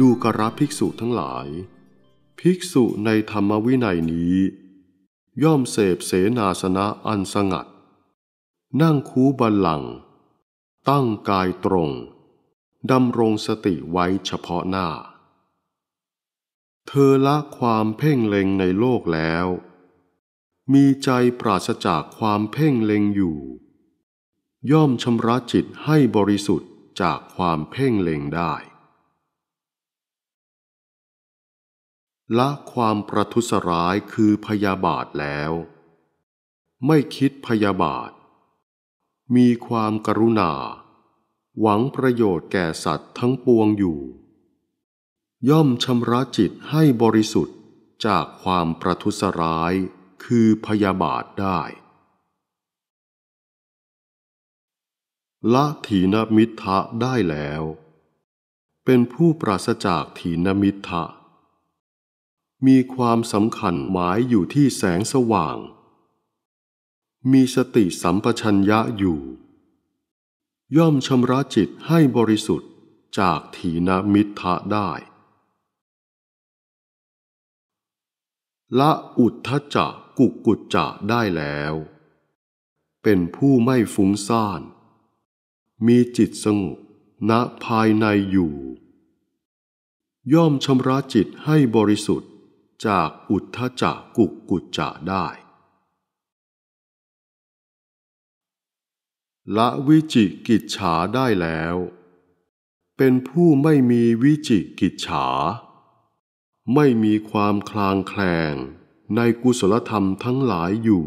ดูกระภิกษุทั้งหลาย ภิกษุในธรรมวินัยนี้ ย่อมเสพเสนาสนะอันสงัด นั่งคูบัหลัง ตั้งกายตรง ดำรงสติไว้เฉพาะหน้า เธอละความเพ่งเล็งในโลกแล้ว มีใจปราศจากความเพ่งเล็งอยู่ ย่อมชำระจิตให้บริสุทธิ์จากความเพ่งเล็งได้ละความประทุษร้ายคือพยาบาทแล้ว ไม่คิดพยาบาท มีความกรุณา หวังประโยชน์แก่สัตว์ทั้งปวงอยู่ ย่อมชำระจิตให้บริสุทธิ์จากความประทุษร้ายคือพยาบาทได้ ละถีนมิทธะได้แล้ว เป็นผู้ปราศจากถีนมิทธะมีความสำคัญหมายอยู่ที่แสงสว่าง มีสติสัมปชัญญะอยู่ ย่อมชำระจิตให้บริสุทธิ์จากถีนมิทธะได้ ละอุทธจักกุกุจจะได้แล้ว เป็นผู้ไม่ฟุ้งซ่าน มีจิตสงบณภายในอยู่ ย่อมชำระจิตให้บริสุทธิ์จากอุทธจักกุกกุจจะได้ ละวิจิกิจฉาได้แล้ว เป็นผู้ไม่มีวิจิกิจฉา ไม่มีความคลางแคลงในกุศลธรรมทั้งหลายอยู่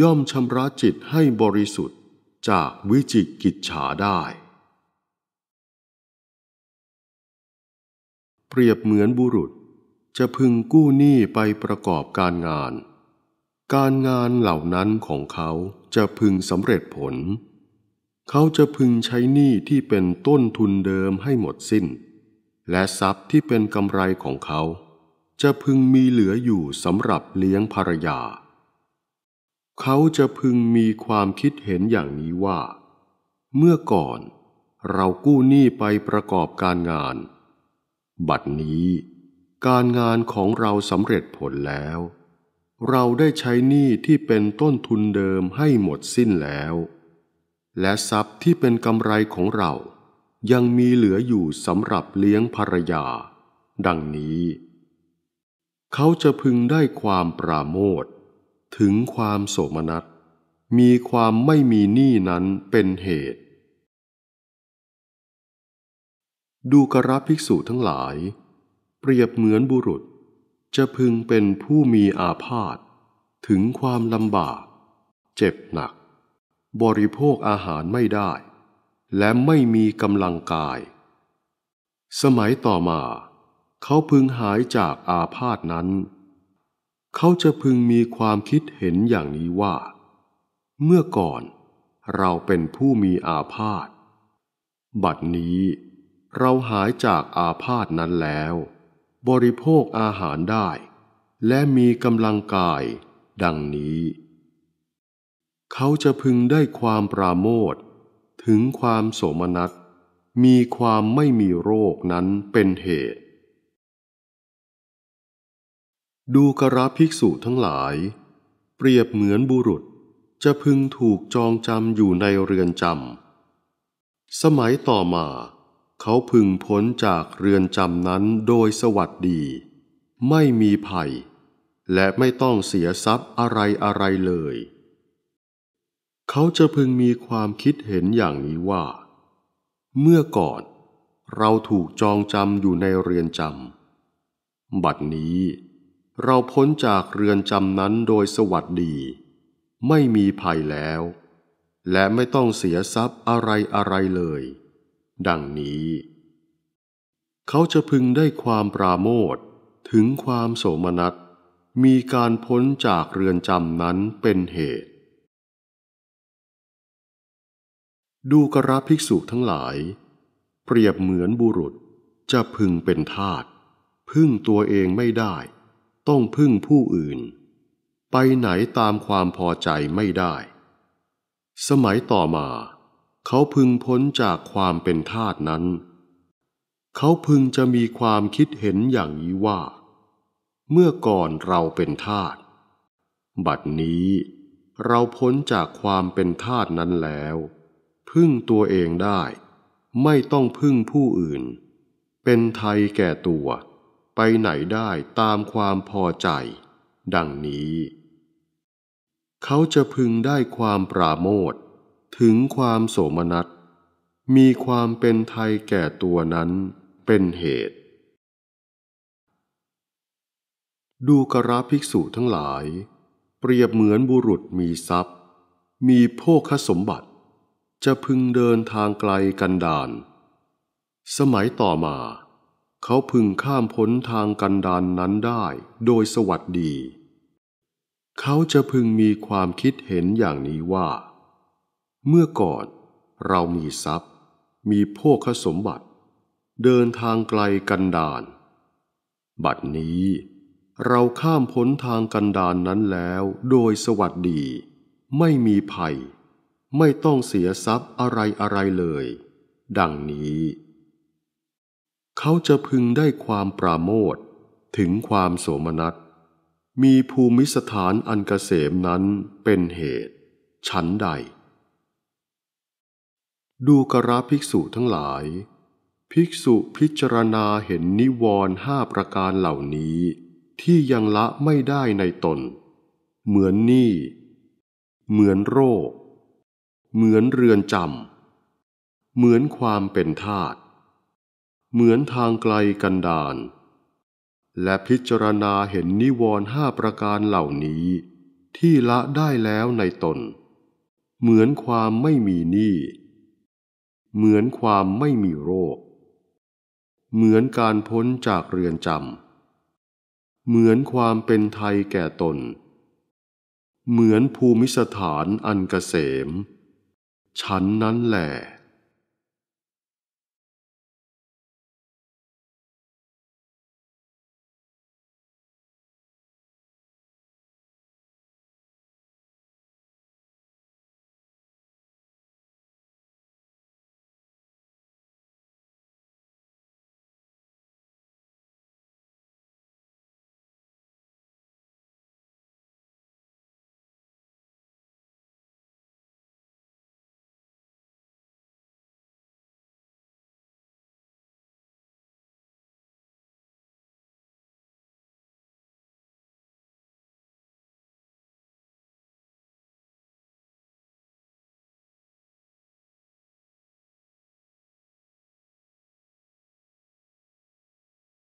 ย่อมชำระจิตให้บริสุทธิ์จากวิจิกิจฉาได้ เปรียบเหมือนบุรุษจะพึงกู้หนี้ไปประกอบการงาน การงานเหล่านั้นของเขาจะพึงสำเร็จผล เขาจะพึงใช้หนี้ที่เป็นต้นทุนเดิมให้หมดสิ้น และทรัพย์ที่เป็นกำไรของเขา จะพึงมีเหลืออยู่สำหรับเลี้ยงภรรยา เขาจะพึงมีความคิดเห็นอย่างนี้ว่า เมื่อก่อน เรากู้หนี้ไปประกอบการงาน บัดนี้การงานของเราสำเร็จผลแล้ว เราได้ใช้หนี้ที่เป็นต้นทุนเดิมให้หมดสิ้นแล้ว และทรัพย์ที่เป็นกำไรของเรายังมีเหลืออยู่สำหรับเลี้ยงภรรยา ดังนี้ เขาจะพึงได้ความปราโมทถึงความโสมนัส มีความไม่มีหนี้นั้นเป็นเหตุ ดูกระภิกษุทั้งหลายเปรียบเหมือนบุรุษ จะพึงเป็นผู้มีอาพาธถึงความลำบาก เจ็บหนัก บริโภคอาหารไม่ได้ และไม่มีกำลังกาย สมัยต่อมา เขาพึงหายจากอาพาธนั้น เขาจะพึงมีความคิดเห็นอย่างนี้ว่า เมื่อก่อน เราเป็นผู้มีอาพาธบัดนี้เราหายจากอาพาธนั้นแล้วบริโภคอาหารได้ และมีกำลังกายดังนี้ เขาจะพึงได้ความปราโมทถึงความโสมนัสมีความไม่มีโรคนั้นเป็นเหตุ ดูกระภิกษุทั้งหลาย เปรียบเหมือนบุรุษจะพึงถูกจองจำอยู่ในเรือนจำสมัยต่อมาเขาพึงพ้นจากเรือนจำนั้นโดยสวัสดี ไม่มีภัย และไม่ต้องเสียทรัพย์อะไรอะไรเลย เขาจะพึงมีความคิดเห็นอย่างนี้ว่า เมื่อก่อนเราถูกจองจำอยู่ในเรือนจำบัดนี้เราพ้นจากเรือนจำนั้นโดยสวัสดี ไม่มีภัยแล้ว และไม่ต้องเสียทรัพย์อะไรอะไรเลยดังนี้ เขาจะพึงได้ความปราโมทถึงความโสมนัสมีการพ้นจากเรือนจำนั้นเป็นเหตุ ดูกระภิกษุทั้งหลาย เปรียบเหมือนบุรุษจะพึงเป็นทาตพึ่งตัวเองไม่ได้ ต้องพึ่งผู้อื่น ไปไหนตามความพอใจไม่ได้ สมัยต่อมาเขาพึงพ้นจากความเป็นทาตนั้น เขาพึงจะมีความคิดเห็นอย่างนี้ว่า เมื่อก่อนเราเป็นทาตบัดนี้ เราพ้นจากความเป็นทาตนั้นแล้ว พึ่งตัวเองได้ ไม่ต้องพึ่งผู้อื่น เป็นไทยแก่ตัว ไปไหนได้ตามความพอใจ ดังนี้ เขาจะพึงได้ความปราโมทถึงความโสมนัสมีความเป็นไทยแก่ตัวนั้นเป็นเหตุ ดูกราภิกษุทั้งหลาย เปรียบเหมือนบุรุษมีทรัพย์ มีโภคสมบัติ จะพึงเดินทางไกลกันดาน สมัยต่อมา เขาพึงข้ามพ้นทางกันดานนั้นได้โดยสวัสดี เขาจะพึงมีความคิดเห็นอย่างนี้ว่าเมื่อก่อนเรามีทรัพย์ มีพวกขสมบัติ เดินทางไกลกันดาน บัดนี้เราข้ามพ้นทางกันดานนั้นแล้วโดยสวัสดี ไม่มีภัย ไม่ต้องเสียทรัพย์อะไรอะไรเลย ดังนี้ เขาจะพึงได้ความปราโมทถึงความโสมนัส มีภูมิสถานอันกเกษมนั้นเป็นเหตุ ฉันใดดูกราภิกษุทั้งหลาย ภิกษุพิจารณาเห็นนิวรณ์ห้าประการเหล่านี้ ที่ยังละไม่ได้ในตน เหมือนหนี้ เหมือนโรค เหมือนเรือนจำ เหมือนความเป็นทาตเหมือนทางไกลกันดานและพิจารณาเห็นนิวรณ์ห้าประการเหล่านี้ ที่ละได้แล้วในตน เหมือนความไม่มีหนี้เหมือนความไม่มีโรค เหมือนการพ้นจากเรือนจำ เหมือนความเป็นไทยแก่ตน เหมือนภูมิสถานอันกเกษม ฉันนั้นแหละ